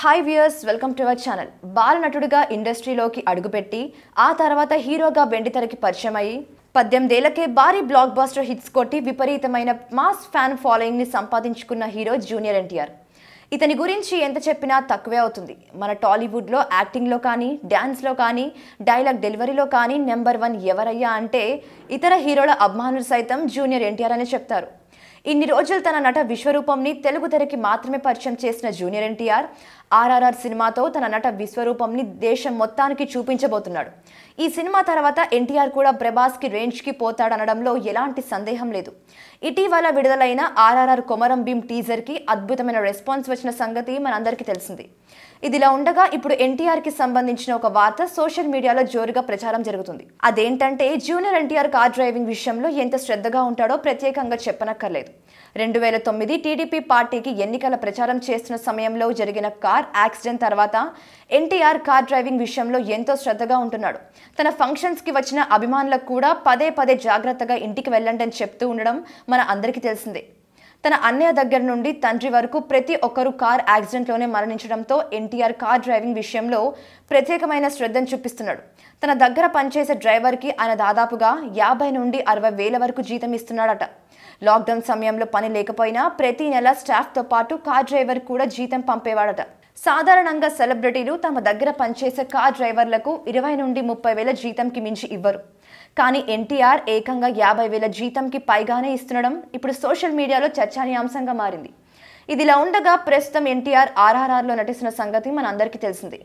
hi viewers welcome to our channel నటుడిగా ఇండస్ట్రీలోకి అడుగుపెట్టి ఆ తర్వాత హీరోగా వెండితెరకి పరిచయం అయ్యి పద్దెనిమిదేళ్లకే భారీ బ్లాక్ బాస్టర్ హిట్స్ కొట్టి విపరీతమైన మాస్ ఫ్యాన్ ఫాలోయింగ్ని సంపాదించుకున్న హీరో జూనియర్ ఎన్టీఆర్ ఇతని గురించి ఎంత చెప్పినా తక్కువే అవుతుంది మన టాలీవుడ్లో యాక్టింగ్లో కానీ డ్యాన్స్లో కానీ డైలాగ్ డెలివరీలో కానీ నెంబర్ వన్ ఎవరయ్యా అంటే ఇతర హీరోల అభిమానులు సైతం జూనియర్ ఎన్టీఆర్ అనే చెప్తారు ఇన్ని రోజులు తన నట విశ్వరూపంని తెలుగు తెరకి మాత్రమే పరిచయం చేసిన జూనియర్ ఎన్టీఆర్ ఆర్ఆర్ఆర్ సినిమాతో తన నట విశ్వరూపంని దేశం మొత్తానికి చూపించబోతున్నాడు ఈ సినిమా తర్వాత ఎన్టీఆర్ కూడా ప్రభాస్కి రేంజ్కి పోతాడనడంలో ఎలాంటి సందేహం లేదు ఇటీవల విడుదలైన ఆర్ఆర్ఆర్ కొమరం భీమ్ టీజర్కి అద్భుతమైన రెస్పాన్స్ వచ్చిన సంగతి మనందరికీ తెలిసింది ఇదిలా ఉండగా ఇప్పుడు ఎన్టీఆర్కి సంబంధించిన ఒక వార్త సోషల్ మీడియాలో జోరుగా ప్రచారం జరుగుతుంది అదేంటంటే జూనియర్ ఎన్టీఆర్ కార్ డ్రైవింగ్ విషయంలో ఎంత శ్రద్ధగా ఉంటాడో ప్రత్యేకంగా చెప్పన చెప్పనక్కర్లేదు రెండు వేల తొమ్మిది టీడీపీ పార్టీకి ఎన్నికల ప్రచారం చేస్తున్న సమయంలో జరిగిన కార్ యాక్సిడెంట్ తర్వాత ఎన్టీఆర్ కార్ డ్రైవింగ్ విషయంలో ఎంతో శ్రద్ధగా ఉంటున్నాడు తన ఫంక్షన్స్కి వచ్చిన అభిమానులకు కూడా పదే పదే జాగ్రత్తగా ఇంటికి వెళ్ళండి అని చెప్తూ ఉండడం మన అందరికీ తెలిసిందే తన అన్నయ్య దగ్గర నుండి తండ్రి వరకు ప్రతి ఒక్కరూ కార్ యాక్సిడెంట్లోనే మరణించడంతో ఎన్టీఆర్ కార్ డ్రైవింగ్ విషయంలో ప్రత్యేకమైన శ్రద్ధను చూపిస్తున్నాడు తన దగ్గర పనిచేసే డ్రైవర్కి ఆయన దాదాపుగా యాభై నుండి అరవై వేల వరకు జీతం ఇస్తున్నాడట లాక్డౌన్ సమయంలో పని లేకపోయినా ప్రతి నెల స్టాఫ్తో పాటు కార్ డ్రైవర్ కూడా జీతం పంపేవాడట సాధారణంగా సెలబ్రిటీలు తమ దగ్గర పనిచేసే కార్ డ్రైవర్లకు ఇరవై నుండి ముప్పై వేల జీతంకి మించి ఇవ్వరు కానీ ఎన్టీఆర్ ఏకంగా యాభై వేల జీతంకి పైగానే ఇస్తుండడం ఇప్పుడు సోషల్ మీడియాలో చర్చనీయాంశంగా మారింది ఇదిలా ఉండగా ప్రస్తుతం ఎన్టీఆర్ ఆర్ఆర్ఆర్లో నటిస్తున్న సంగతి అందరికీ తెలిసిందే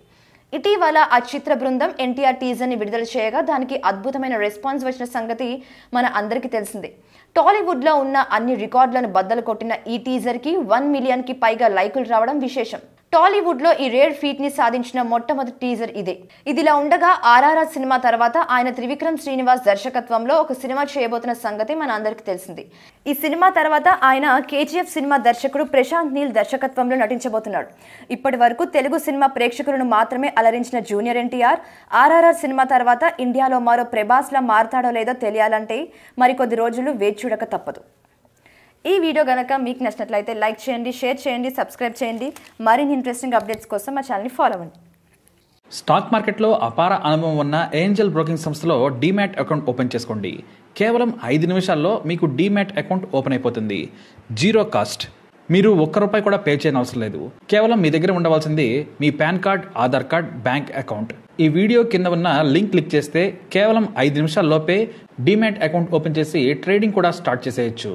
ఇటీవల ఆ చిత్ర బృందం ఎన్టీఆర్ టీజర్ని విడుదల చేయగా దానికి అద్భుతమైన రెస్పాన్స్ వచ్చిన సంగతి మన అందరికీ తెలిసిందే టాలీవుడ్లో ఉన్న అన్ని రికార్డులను బద్దలు కొట్టిన ఈ టీజర్కి వన్ మిలియన్కి పైగా లైకులు రావడం విశేషం టాలీవుడ్లో ఈ రేర్ ఫీట్ని సాధించిన మొట్టమొదటి టీజర్ ఇదే ఇదిలా ఉండగా ఆర్ఆర్ఆర్ సినిమా తర్వాత ఆయన త్రివిక్రమ్ శ్రీనివాస్ దర్శకత్వంలో ఒక సినిమా చేయబోతున్న సంగతి మన అందరికీ తెలిసింది ఈ సినిమా తర్వాత ఆయన కేజీఎఫ్ సినిమా దర్శకుడు ప్రశాంత్ నీల్ దర్శకత్వంలో నటించబోతున్నాడు ఇప్పటి వరకు తెలుగు సినిమా ప్రేక్షకులను మాత్రమే అలరించిన జూనియర్ ఎన్టీఆర్ ఆర్ఆర్ఆర్ సినిమా తర్వాత ఇండియాలో మరో ప్రభాస్లా మారతాడో లేదో తెలియాలంటే మరికొద్ది రోజులు వేచి చూడక తప్పదు ఈ వీడియో కనుక మీకు నచ్చినట్లయితే లైక్ చేయండి షేర్ చేయండి సబ్స్క్రైబ్ చేయండి మరిన్ని ఇంట్రెస్టింగ్ అప్డేట్స్ కోసం మా ఛానల్ని ఫాలో అవ్వండి స్టాక్ మార్కెట్లో అపార అనుభవం ఉన్న ఏంజల్ బ్రోకింగ్ సంస్థలో డీమ్యాట్ అకౌంట్ ఓపెన్ చేసుకోండి కేవలం ఐదు నిమిషాల్లో మీకు డీమ్యాట్ అకౌంట్ ఓపెన్ అయిపోతుంది జీరో కాస్ట్ మీరు ఒక్క రూపాయి కూడా పే చేయని అవసరం లేదు కేవలం మీ దగ్గర ఉండవలసింది మీ pan card Aadhaar card bank account ఈ వీడియో కింద ఉన్న లింక్ క్లిక్ చేస్తే కేవలం ఐదు నిమిషాల్లోపే డీమ్యాట్ అకౌంట్ ఓపెన్ చేసి ట్రేడింగ్ కూడా స్టార్ట్ చేసేయచ్చు